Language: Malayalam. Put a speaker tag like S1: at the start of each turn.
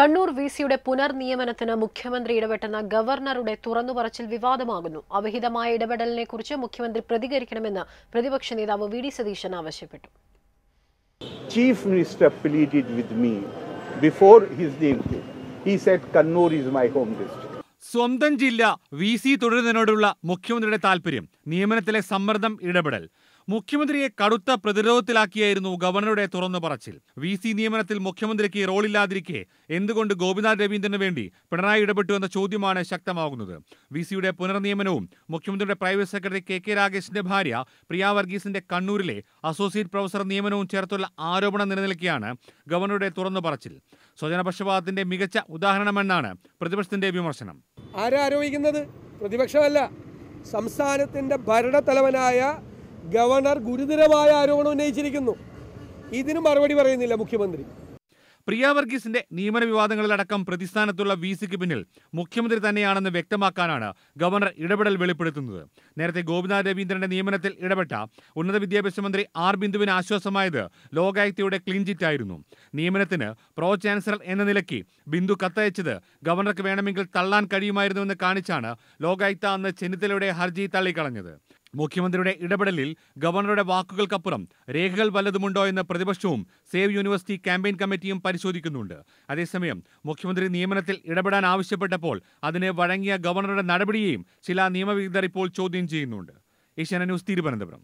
S1: കണ്ണൂർ വി സിയുടെ പുനർനിയമനത്തിന് മുഖ്യമന്ത്രി ഇടപെട്ടെന്ന ഗവർണറുടെ തുറന്നുപറച്ചിൽ വിവാദമാകുന്നു അവിഹിതമായ ഇടപെടലിനെക്കുറിച്ച് മുഖ്യമന്ത്രി പ്രതികരിക്കണമെന്ന് പ്രതിപക്ഷ നേതാവ് വി ഡി സതീശൻ ആവശ്യപ്പെട്ടു
S2: ചീഫ് മിനിസ്റ്റർ സ്വന്തം ജില്ല വി സി തുടരുന്നതിനോടുള്ള മുഖ്യമന്ത്രിയുടെ താൽപര്യം നിയമനത്തിലെ സമ്മർദ്ദം ഇടപെടൽ മുഖ്യമന്ത്രിയെ കടുത്ത പ്രതിരോധത്തിലാക്കിയായിരുന്നു ഗവർണറുടെ തുറന്നു പറച്ചിൽ വി സി നിയമനത്തിൽ മുഖ്യമന്ത്രിക്ക് റോളില്ലാതിരിക്കെ എന്തുകൊണ്ട് ഗോപിനാഥ് രവീന്ദ്രന് വേണ്ടി പിണറായി ഇടപെട്ടു എന്ന ചോദ്യമാണ് ശക്തമാകുന്നത് വി സിയുടെ പുനർനിയമനവും മുഖ്യമന്ത്രിയുടെ പ്രൈവറ്റ് സെക്രട്ടറി കെ കെ രാഗേഷിന്റെ ഭാര്യ പ്രിയാ വർഗീസിന്റെ കണ്ണൂരിലെ അസോസിയേറ്റ് പ്രൊഫസർ നിയമനവും ചേർത്തുള്ള ആരോപണം നിലനിൽക്കെയാണ് ഗവർണറുടെ തുറന്നു പറച്ചിൽ സ്വജനപക്ഷപാതത്തിന്റെ മികച്ച ഉദാഹരണമെന്നാണ് പ്രതിപക്ഷത്തിന്റെ വിമർശനം
S1: ആരോപിക്കുന്നത് പ്രതിപക്ഷമല്ല സംസ്ഥാനത്തിന്റെ ഭരണത്തലവനായ ഗവർണർ ഗുരുതരമായ ആരോപണം ഉന്നയിച്ചിരിക്കുന്നു ഇതിന് മറുപടി പറയുന്നില്ല മുഖ്യമന്ത്രി പ്രിയ വർഗീസിന്റെ
S2: നിയമന വിവാദങ്ങളിലടക്കം പ്രതിസ്ഥാനത്തുള്ള വി സിക്ക് പിന്നിൽ മുഖ്യമന്ത്രി തന്നെയാണെന്ന് വ്യക്തമാക്കാനാണ് ഗവർണർ ഇടപെടൽ വെളിപ്പെടുത്തുന്നത് നേരത്തെ ഗോപിനാഥ് രവീന്ദ്രന്റെ നിയമനത്തിൽ ഇടപെട്ട ഉന്നത വിദ്യാഭ്യാസ മന്ത്രി ആർ ബിന്ദുവിന് ആശ്വാസമായത് ലോകായുക്തയുടെ ക്ലീൻചിറ്റ് ആയിരുന്നു നിയമനത്തിന് പ്രോ ചാൻസലർ എന്ന നിലയ്ക്ക് ബിന്ദു കത്തയച്ചത് ഗവർണർക്ക് വേണമെങ്കിൽ തള്ളാൻ കഴിയുമായിരുന്നുവെന്ന് കാണിച്ചാണ് ലോകായുക്ത അന്ന് ചെന്നിത്തലയുടെ ഹർജി തള്ളിക്കളഞ്ഞത് മുഖ്യമന്ത്രിയുടെ ഇടപെടലിൽ ഗവർണറുടെ വാക്കുകൾക്കപ്പുറം രേഖകൾ വല്ലതുമുണ്ടോ എന്ന് പ്രതിപക്ഷവും സേവ് യൂണിവേഴ്സിറ്റി ക്യാമ്പയിൻ കമ്മിറ്റിയും പരിശോധിക്കുന്നുണ്ട് അതേസമയം മുഖ്യമന്ത്രി നിയമനത്തിൽ ഇടപെടാൻ ആവശ്യപ്പെട്ടപ്പോൾ അതിന് വഴങ്ങിയ ഗവർണറുടെ നടപടിയെയും ചില നിയമവിദഗ്ധർ ഇപ്പോൾ ചോദ്യം ചെയ്യുന്നുണ്ട് ഏഷ്യാന ന്യൂസ് തിരുവനന്തപുരം